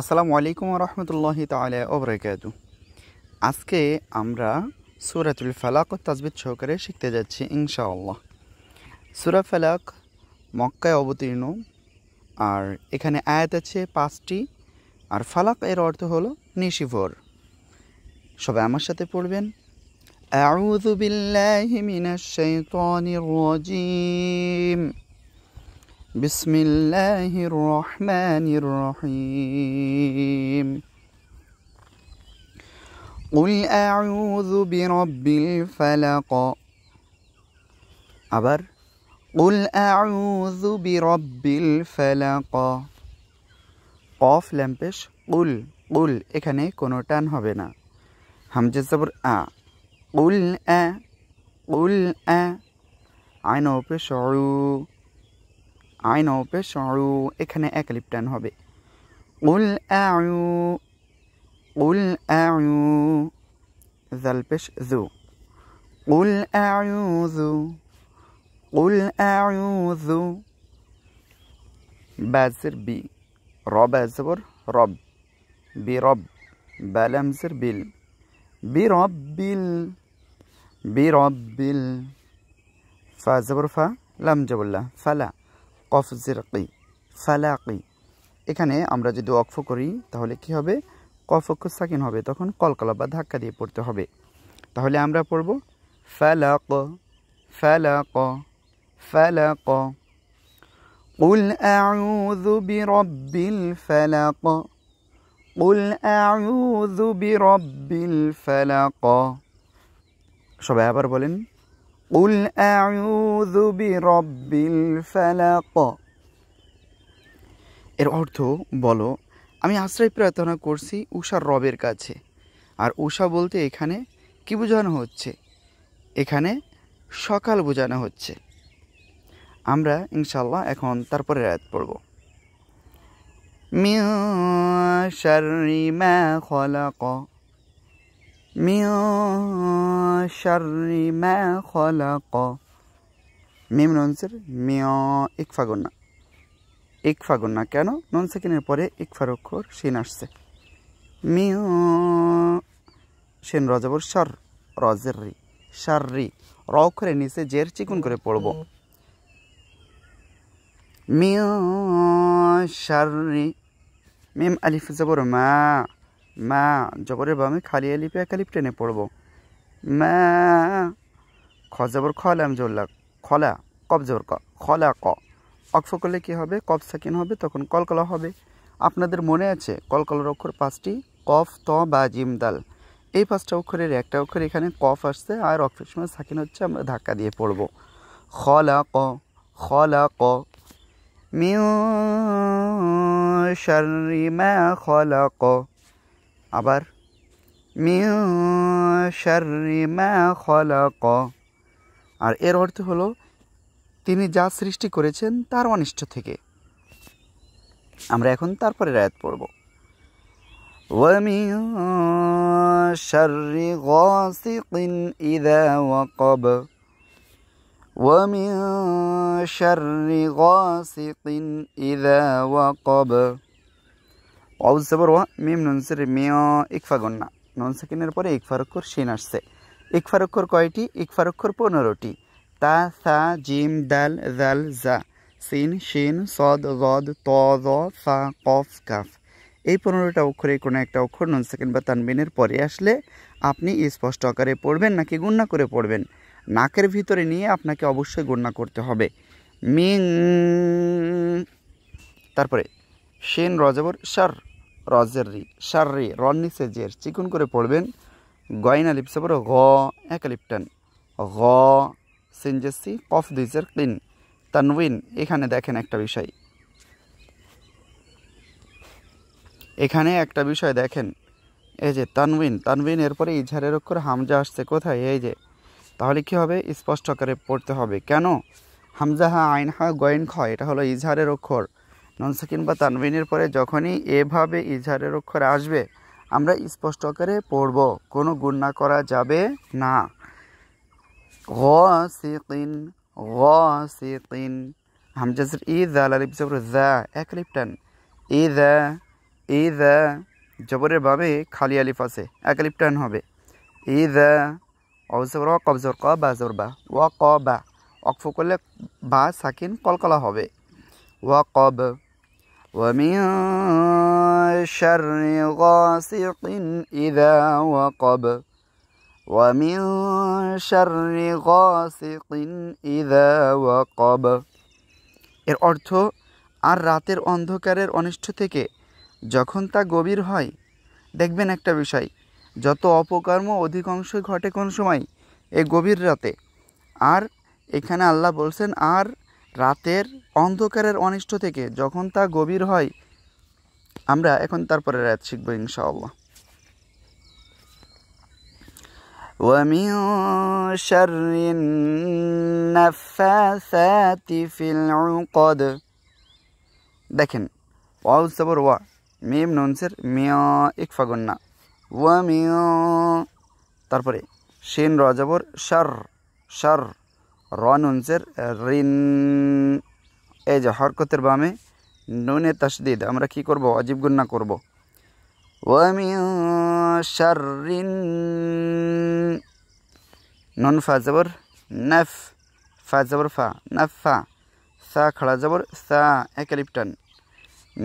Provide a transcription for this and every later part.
আসসালামু আলাইকুম রহমতুল্লাহি তালা ওবরাকাত আজকে আমরা সুরাতুল ফালাক ও তাজবিদ সহকারে শিখতে যাচ্ছি ইনশাআল্লাহ সুরা ফালাক মক্কায় অবতীর্ণ আর এখানে আয়াত আছে পাঁচটি আর ফালাক এর অর্থ হলো নিশিভর সবাই আমার সাথে পড়বেন أعوذ بالله من الشيطان الرجيم بسم الله الرحمن الرحيم قل أعوذ برب الفلق عبر قل أعوذ برب الفلق قاف لمبش قل قل এখানে কোনো টান হবে না হামজে জবর আ قل أ قل أ عين পেশ আইন হবে সরু এখানে এক টান হবে উল আয়ু উল আয়ু জাল পেশ জু উল আয়ু জু উল আয়ু জু বাজের বি রব আজবর রব বি রব বালামজের বিল বি রব বিল বি রব বিল ফা জবর ফা লাম জবুল্লাহ ফালা কফ জিরকি ফালাকি এখানে আমরা যদি অক্ফ করি তাহলে কি হবে কফ অক্ষ সাকিন হবে তখন কলকলা বা ধাক্কা দিয়ে পড়তে হবে তাহলে আমরা পড়ব ফালাক ফালাক ফালাক قل أعوذ برب الفلق قل أعوذ برب الفلق সবাই আবার বলেন قل أعوذ برب الفلق এর অর্থ বলো আমি আশ্রয় প্রার্থনা করছি উষার রবের কাছে আর উষা বলতে এখানে কি বোঝানো হচ্ছে এখানে সকাল বোঝানো হচ্ছে আমরা ইনশাল্লাহ এখন তারপরে রাত পড়ব মিয়া শারি মা من شر ما خلق মিম ননসের মিয় ইকফা গন্না ইকফা গন্না কেন নন সেকেন্ডের পরে ইকফার অক্ষর শিন আসছে মিয় সেন রজাবর সর রজের রি সার রি র নিচে জের চিকুন করে পড়ব মিয় সার রি মিম আলিফ জবর মা মা জবরের বামে খালি আলিপে একালিপ ট্রেনে পড়বো মা খ জবর খ আমি জোল্লা খলা কব জবর ক খলা ক অক্ষ করলে কী হবে কব সাকিন হবে তখন কলকলা হবে আপনাদের মনে আছে কলকলার অক্ষর পাঁচটি কফ ত বা জিম দাল এই পাঁচটা অক্ষরের একটা অক্ষর এখানে কফ আসছে আর অক্ষের সময় সাকিন হচ্ছে আমরা ধাক্কা দিয়ে পড়বো খলা ক খলা ক মিউ ম্যা খলা ক আবার খলাক আর এর অর্থ হলো তিনি যা সৃষ্টি করেছেন তার অনিষ্ট থেকে আমরা এখন তারপরে রায়াত পড়ব ومن شر غاسق إذا وقب ومن شر غاسق إذا وقب ওয়াউজ জবর ওয়া মিম নুন জের মেয় ইকফা গন্না নুন সাকিনের পরে ইকফার অক্ষর শিন আসছে ইকফার কয়টি ইকফার পনেরোটি তা সা জিম দাল জাল জা সিন শিন সদ রদ ত দ ফা কফ কাফ এই পনেরোটা অক্ষরে কোনো একটা অক্ষর নন সেকেন্ড বা তানবিনের পরে আসলে আপনি স্পষ্ট আকারে পড়বেন নাকি গুণনা করে পড়বেন নাকের ভিতরে নিয়ে আপনাকে অবশ্যই গুণনা করতে হবে মিং তারপরে সেন রজাবর সার রজেররি সাররি রন নিচে জের চিকুন করে পড়বেন গয়না লিপসে পড়ো গ এক গ ঘ সিনজেসি কফ দুইজের ক্লিন তানউইন এখানে দেখেন একটা বিষয় এখানে একটা বিষয় দেখেন এই যে তানউইন তানউইন এরপরে ইজহারের অক্ষর হামজা আসছে কোথায় এই যে তাহলে কি হবে স্পষ্ট করে পড়তে হবে কেন হামজা হা আইন হা গয়েন খ এটা হলো ইজহারের অক্ষর ননসাকিন বা তানবিনের পরে যখনই এভাবে ইজহারের অক্ষর আসবে আমরা স্পষ্ট আকারে পড়ব কোনো গুণা করা যাবে না গ সিকিন গ সিকিন হামজাজের ই দা জবর দা এক লিপটান ই দা জবরের বাবে খালি আলিফ আছে এক লিপটান হবে ই দা কবজর ক বা জোর বা ওয়া ক বা অকফ করলে বা সাকিন কলকলা হবে ওয়া কব ومن شر غاسق إذا وقب ومن شر غاسق إذا وقب এর অর্থ আর রাতের অন্ধকারের অনিষ্ট থেকে যখন তা গভীর হয় দেখবেন একটা বিষয় যত অপকর্ম অধিকাংশই ঘটে কোন সময় এ গভীর রাতে আর এখানে আল্লাহ বলছেন আর রাতের অন্ধকারের অনিষ্ট থেকে যখন তা গভীর হয় আমরা এখন তারপরে রাত শিখব ইনশাআল্লাহ ومن شر النفاثات في العقد দেখেন ওয়াও সাবর ওয়া মিম নুনসের মিয়া ইকফা গন্না ওয়া মিয়া তারপরে শিন রজাবর শার শার র নুনসের রিন এই যে হরকতের বামে নুনে তাসদিদ আমরা কি করব অজীব গুন্না করব ওয়ামিন শাররিন নুন ফা জবর নাফ ফা জবর ফা নাফা সা খড়া জবর সা একলিপটন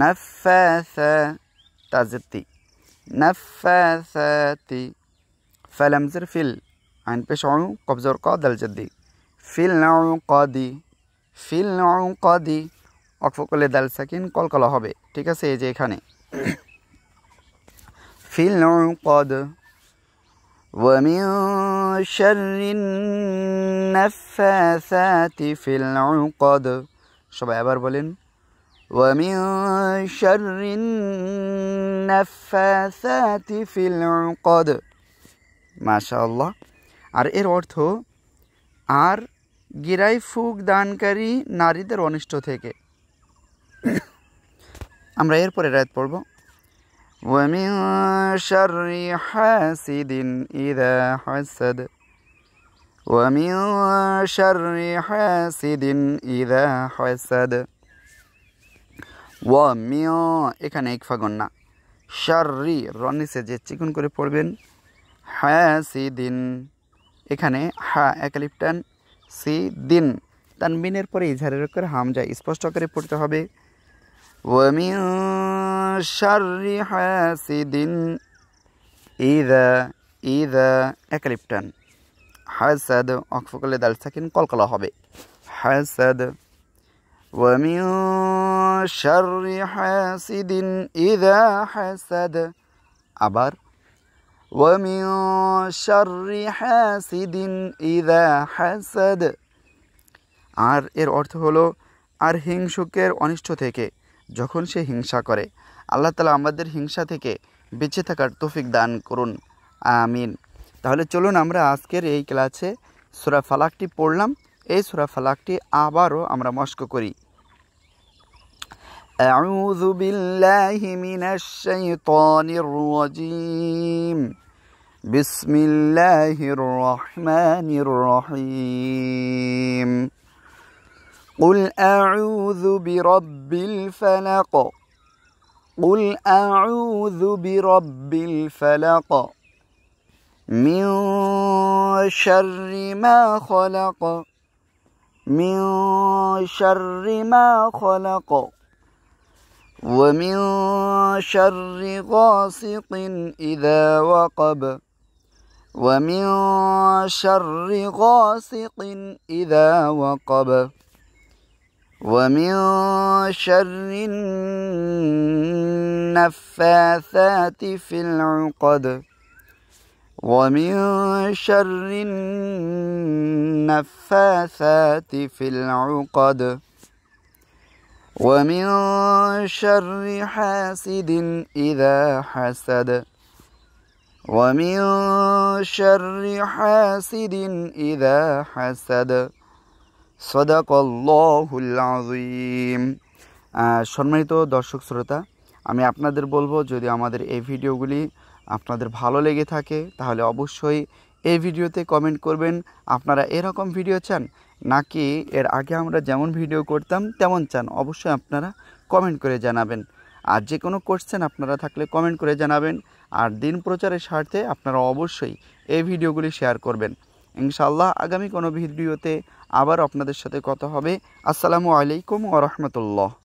নাফা সা তাজতি নাফা সাতি ফলাম জর ফিল আইন পেশ কবজর ক দল জদ্দি ফিল নাও ক দি ফিল কদি অকফকলে দাল সাকিন কলকলা হবে ঠিক আছে এই যে এখানে ফিল কদ ومن شر সবাই আবার বলেন ومن شر আর এর অর্থ আর গিরাই ফুক দানকারী নারীদের অনিষ্ট থেকে আমরা এরপরে রায়ত পড়ব ومن شر حاسد إذا حسد ومن شر حاسد إذا حسد ومن এখানে ইকফা গণ্যা শারি রনিসে যে চিকন করে পড়বেন হাসিদিন এখানে হা একালিপটান সি দিন তানবিনের পরে ইজহারের করে হামজা স্পষ্ট করে পড়তে হবে ومن شر حاسد إذا إذا একলিপটান হাসাদ অক্ফ করলে দাল সাকিন কলকলা হবে হাসাদ ومن شر حاسد ঈদ حسد আবার ومن شر حاسد إذا حسد আর এর অর্থ হলো আর হিংসুকের অনিষ্ট থেকে যখন সে হিংসা করে আল্লাহ তালা আমাদের হিংসা থেকে বেঁচে থাকার তৌফিক দান করুন আমিন তাহলে চলুন আমরা আজকের এই ক্লাসে সুরা ফালাকটি পড়লাম এই সুরা ফালাকটি আবারও আমরা মস্ক করি أعوذ بالله من الشيطان الرجيم بسم الله الرحمن الرحيم قل أعوذ برب الفلق قل أعوذ برب الفلق من شر ما خلق من شر ما خلق ومن شر غاسق إذا وقب ومن شر غاسق إذا وقب ومن شر النفاثات في العقد ومن شر النفاثات في العقد ومن شر حاسد إذا حسد ومن شر حاسد إذا حسد صدق الله العظيم সম্মানিত দর্শক শ্রোতা আমি আপনাদের বলবো যদি আমাদের এই ভিডিওগুলি আপনাদের ভালো লেগে থাকে তাহলে অবশ্যই এই ভিডিওতে কমেন্ট করবেন আপনারা এরকম ভিডিও চান নাকি এর আগে আমরা যেমন ভিডিও করতাম তেমন চান অবশ্যই আপনারা কমেন্ট করে জানাবেন আর যে কোনো কোশ্চেন আপনারা থাকলে কমেন্ট করে জানাবেন আর দিন প্রচারের স্বার্থে আপনারা অবশ্যই এই ভিডিওগুলি শেয়ার করবেন ইনশাআল্লাহ আগামী কোনো ভিডিওতে আবার আপনাদের সাথে কথা হবে আসসালামু আলাইকুম ওরহমতুল্লাহ